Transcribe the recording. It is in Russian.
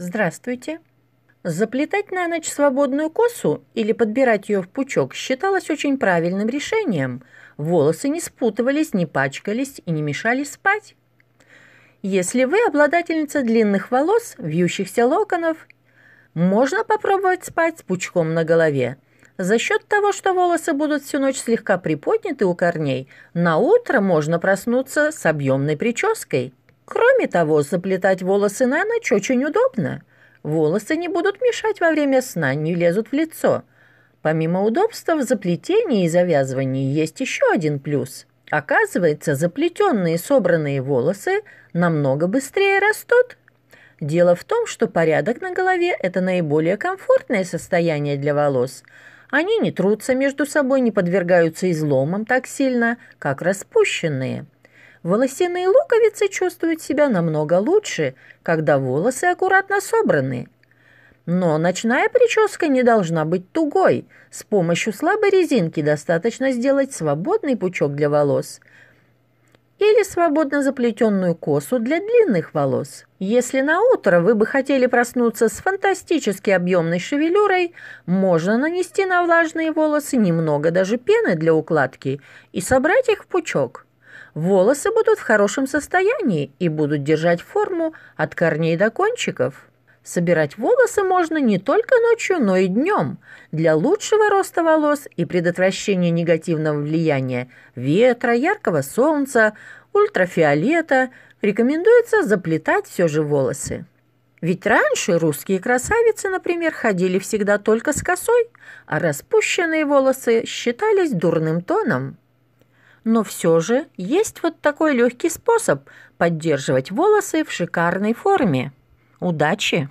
«Здравствуйте». Заплетать на ночь свободную косу или подбирать ее в пучок считалось очень правильным решением. Волосы не спутывались, не пачкались и не мешали спать. Если вы обладательница длинных волос, вьющихся локонов, можно попробовать спать с пучком на голове. За счет того, что волосы будут всю ночь слегка приподняты у корней, на утро можно проснуться с объемной прической – Кроме того, заплетать волосы на ночь очень удобно. Волосы не будут мешать во время сна, не лезут в лицо. Помимо удобства в заплетении и завязывании есть еще один плюс. Оказывается, заплетенные собранные волосы намного быстрее растут. Дело в том, что порядок на голове – это наиболее комфортное состояние для волос. Они не трутся между собой, не подвергаются изломам так сильно, как распущенные – Волосяные луковицы чувствуют себя намного лучше, когда волосы аккуратно собраны. Но ночная прическа не должна быть тугой. С помощью слабой резинки достаточно сделать свободный пучок для волос или свободно заплетенную косу для длинных волос. Если на утро вы бы хотели проснуться с фантастически объемной шевелюрой, можно нанести на влажные волосы немного даже пены для укладки и собрать их в пучок волосы будут в хорошем состоянии и будут держать форму от корней до кончиков. Собирать волосы можно не только ночью, но и днем. Для лучшего роста волос и предотвращения негативного влияния ветра, яркого солнца, ультрафиолета рекомендуется заплетать все же волосы. Ведь раньше русские красавицы, например, ходили всегда только с косой, а распущенные волосы считались дурным тоном. Но все же есть вот такой легкий способ поддерживать волосы в шикарной форме. Удачи!